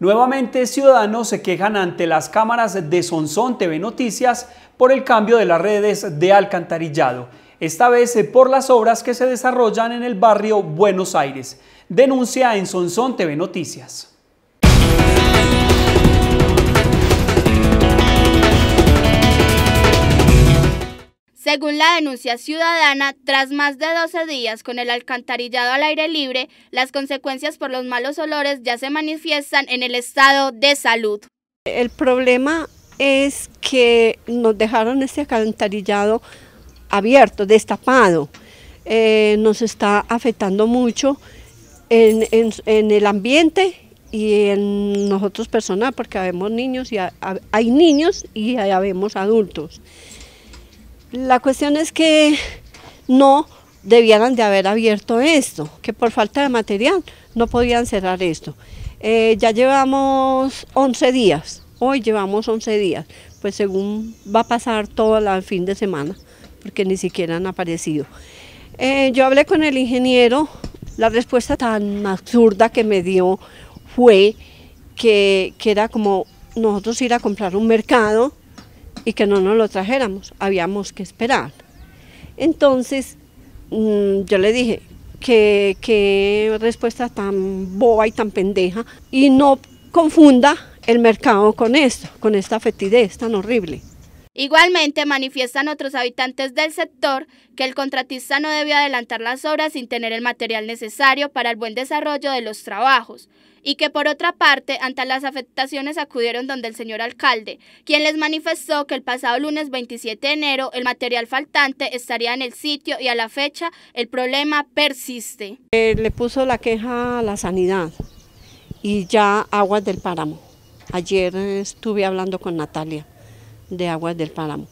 Nuevamente ciudadanos se quejan ante las cámaras de Sonson TV Noticias por el cambio de las redes de alcantarillado, esta vez por las obras que se desarrollan en el barrio Buenos Aires. Denuncia en Sonson TV Noticias. Según la denuncia ciudadana, tras más de 12 días con el alcantarillado al aire libre, las consecuencias por los malos olores ya se manifiestan en el estado de salud. El problema es que nos dejaron este alcantarillado abierto, destapado. Eh, nos está afectando mucho en, el ambiente y en nosotros personal, porque habemos niños y hay niños y adultos. La cuestión es que no debieran de haber abierto esto, que por falta de material no podían cerrar esto. Eh, ya llevamos 11 días, hoy llevamos 11 días, pues según va a pasar todo el fin de semana, porque ni siquiera han aparecido. Eh, yo hablé con el ingeniero, la respuesta tan absurda que me dio fue que, que era como nosotros ir a comprar un mercado y que no nos lo trajéramos, habíamos que esperar. Entonces mm, yo le dije, que qué respuesta tan boba y tan pendeja, y no confunda el mercado con esto, con esta fetidez tan horrible. Igualmente, manifiestan otros habitantes del sector que el contratista no debe adelantar las obras sin tener el material necesario para el buen desarrollo de los trabajos y que por otra parte, ante las afectaciones acudieron donde el señor alcalde, quien les manifestó que el pasado lunes 27 de enero el material faltante estaría en el sitio y a la fecha el problema persiste. Eh, le puso la queja a la sanidad y ya aguas del páramo. Ayer estuve hablando con Natalia de aguas del páramo.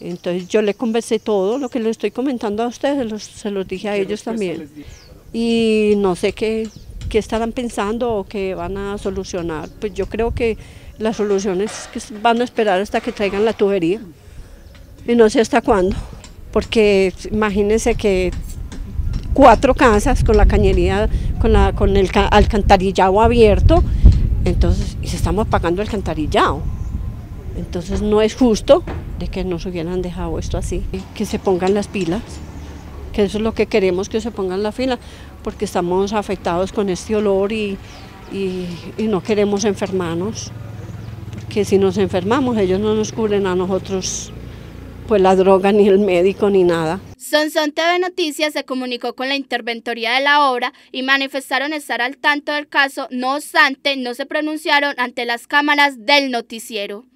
Entonces yo le conversé todo lo que le estoy comentando a ustedes, se los dije a ellos también. Y no sé qué, estarán pensando o qué van a solucionar. Pues yo creo que la solución es que van a esperar hasta que traigan la tubería. Y no sé hasta cuándo, porque imagínense que cuatro casas con la cañería, con, la, con el alcantarillado abierto, entonces y estamos pagando el alcantarillado. Entonces no es justo de que nos hubieran dejado esto así, que se pongan las pilas, que eso es lo que queremos que se pongan las pilas, porque estamos afectados con este olor y, no queremos enfermarnos, porque si nos enfermamos ellos no nos cubren a nosotros pues la droga, ni el médico, ni nada. Sonson TV Noticias se comunicó con la interventoría de la obra y manifestaron estar al tanto del caso, no obstante, no se pronunciaron ante las cámaras del noticiero.